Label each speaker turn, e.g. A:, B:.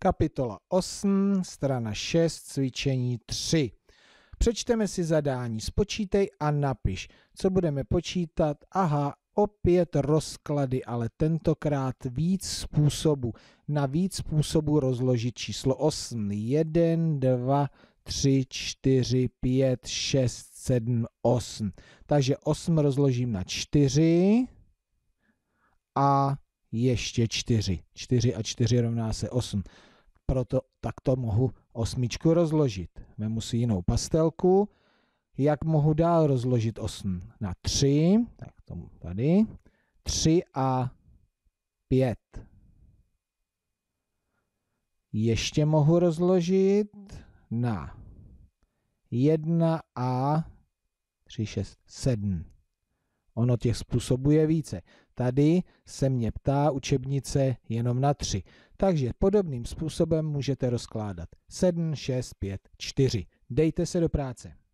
A: Kapitola 8, strana 6, cvičení 3. Přečteme si zadání, spočítej a napiš, co budeme počítat. Aha, opět rozklady, ale tentokrát víc způsobů. Na víc způsobů rozložit číslo 8. 1, 2, 3, 4, 5, 6, 7, 8. Takže 8 rozložím na 4 a ještě 4. 4 a 4 rovná se 8. Proto takto mohu osmičku rozložit. Vemu si jinou pastelku. Jak mohu dál rozložit 8? Na 3, tak tomu tady, 3 a 5. Ještě mohu rozložit na 1 a 3, 6, 7. Ono těch způsobů je více. Tady se mě ptá učebnice jenom na tři. Takže podobným způsobem můžete rozkládat 7, 6, 5, 4. Dejte se do práce.